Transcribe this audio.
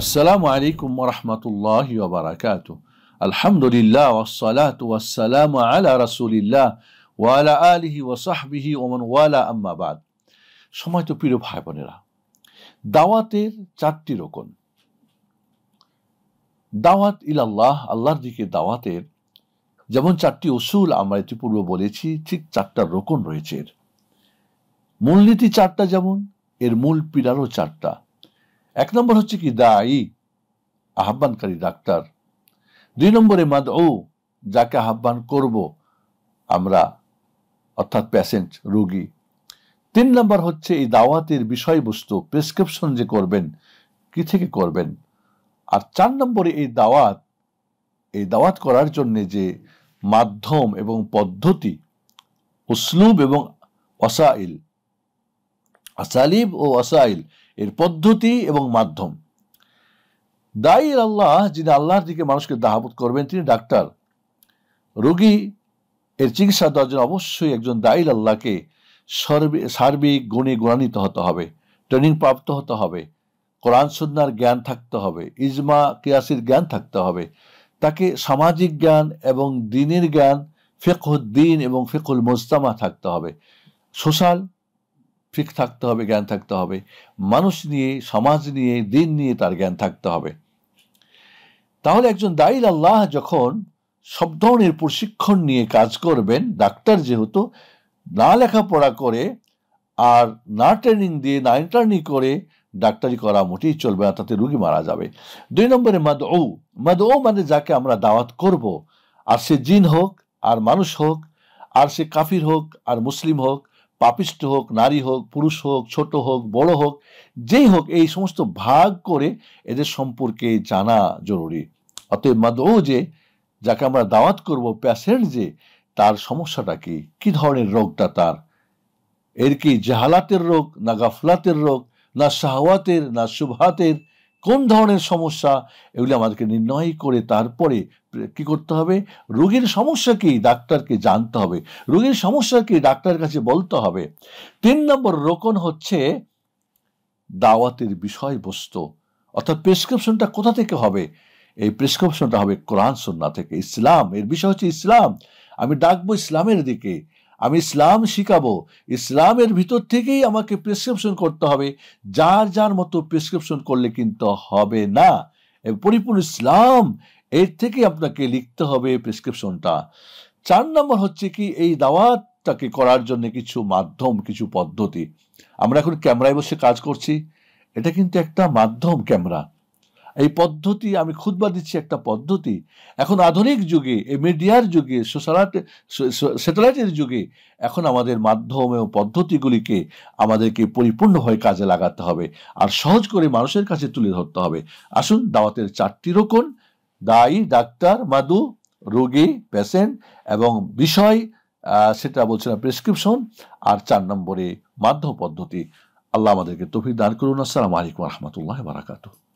আসসালামু আলাইকুম রহমতুল্লাহ বারাকাত আলহামদুলিল্লাহ ওসালাত ওয়াসালাম আলা রাসুলিল্লাহ ওয়ালা আলিহি ওসাহবিহি ওমন ওয়ালা আম্মাবাদ সময় তো প্রিয় ভাই বোনেরা দাওয়াতের চারটি রোকন দাওয়াত আল্লাহ আল্লাহর দিকে দাওয়াতের যেমন চারটি উসুল আমরা ইতিপূর্বে বলেছি ঠিক চারটা রোকন রয়েছে এর মূলনীতি চারটা যেমন এর মূল পিলারও চারটা এক নম্বর হচ্ছে কি দায়ী আহ্বানকারী ডাক্তার দুই নম্বরে মাদ ও যাকে আহ্বান করব আমরা অর্থাৎ প্যাসেন্ট রুগী তিন নম্বর হচ্ছে এই দাওয়াতের বিষয়বস্তু প্রেসক্রিপশন যে করবেন কি থেকে করবেন আর চার নম্বরে এই দাওয়াত এই দাওয়াত করার জন্য যে মাধ্যম এবং পদ্ধতি উসলুব এবং অসাইল আসালিব ও আসাইল এর পদ্ধতি এবং মাধ্যম দায়ী আল্লাহ যিনি আল্লাহর দিকে মানুষকে দাহাবোধ করবেন তিনি ডাক্তার রোগী এর চিকিৎসা দেওয়ার জন্য অবশ্যই একজন দায়ী আল্লাহকে সার্বিক গুণে গুণান্বিত হতে হবে ট্রেনিং প্রাপ্ত হতে হবে কোরআন সুন্নার জ্ঞান থাকতে হবে ইজমা কিয়াসির জ্ঞান থাকতে হবে তাকে সামাজিক জ্ঞান এবং দিনের জ্ঞান ফেকুদ্দিন এবং ফেকুল মোস্তামা থাকতে হবে সোশ্যাল ফিক থাকতে হবে জ্ঞান থাকতে হবে মানুষ নিয়ে সমাজ নিয়ে দিন নিয়ে তার জ্ঞান থাকতে হবে তাহলে একজন দায়ী আল্লাহ যখন সব ধরনের প্রশিক্ষণ নিয়ে কাজ করবেন ডাক্তার যেহেতু না লেখাপড়া করে আর না ট্রেনিং দিয়ে না ইন্টার্নি করে ডাক্তারি করা মোটেই চলবে না তাতে রুগী মারা যাবে দুই নম্বরে মাদ ও মাদ ও মানে যাকে আমরা দাওয়াত করব আর সে জিন হোক আর মানুষ হোক আর সে কাফির হোক আর মুসলিম হোক পাপিষ্ট হোক নারী হোক পুরুষ হোক ছোট হোক বড় হোক যেই হোক এই সমস্ত ভাগ করে এদের সম্পর্কে জানা জরুরি অতএব মাদৌ যে যাকে আমরা দাওয়াত করব প্যাসেন্ট যে তার সমস্যাটা কি কী ধরনের রোগটা তার এর কি জাহালাতের রোগ না গাফলাতের রোগ না শাহওয়াতের না সুভাতের কোন ধরনের সমস্যা এগুলি আমাদেরকে নির্ণয় করে তারপরে কি করতে হবে রোগীর সমস্যা কি ডাক্তারকে জানতে হবে রোগীর সমস্যা কি ডাক্তার কাছে বলতে হবে তিন নম্বর রোকন হচ্ছে দাওয়াতের বিষয়বস্তু অর্থাৎ প্রেসক্রিপশনটা কোথা থেকে হবে এই প্রেসক্রিপশনটা হবে কোরআন সন্না থেকে ইসলাম এর বিষয় হচ্ছে ইসলাম আমি ডাকবো ইসলামের দিকে আমি ইসলাম শিখাবো ইসলামের ভিতর থেকেই আমাকে প্রেসক্রিপশন করতে হবে যার যার মতো প্রেসক্রিপশন করলে কিন্তু হবে না পরিপূর্ণ ইসলাম এর থেকে আপনাকে লিখতে হবে প্রেসক্রিপশনটা চার নম্বর হচ্ছে কি এই দাওয়াতটাকে করার জন্য কিছু মাধ্যম কিছু পদ্ধতি আমরা এখন ক্যামেরায় বসে কাজ করছি এটা কিন্তু একটা মাধ্যম ক্যামেরা এই পদ্ধতি আমি খুদবা দিচ্ছি একটা পদ্ধতি এখন আধুনিক যুগে এই মিডিয়ার যুগে সোশ্যালাইট স্যাটেলাইটের যুগে এখন আমাদের মাধ্যম ও পদ্ধতিগুলিকে আমাদেরকে পরিপূর্ণভাবে কাজে লাগাতে হবে আর সহজ করে মানুষের কাছে তুলে ধরতে হবে আসুন দাওয়াতের চারটি রোকন দায়ী ডাক্তার মাদু রোগী পেশেন্ট এবং বিষয় সেটা বলছিলাম প্রেসক্রিপশন আর চার নম্বরে মাধ্যম পদ্ধতি আল্লাহ আমাদেরকে তফিদ দান করুন আসসালামু আলাইকুম রহমতুল্লাহ বারাকাতু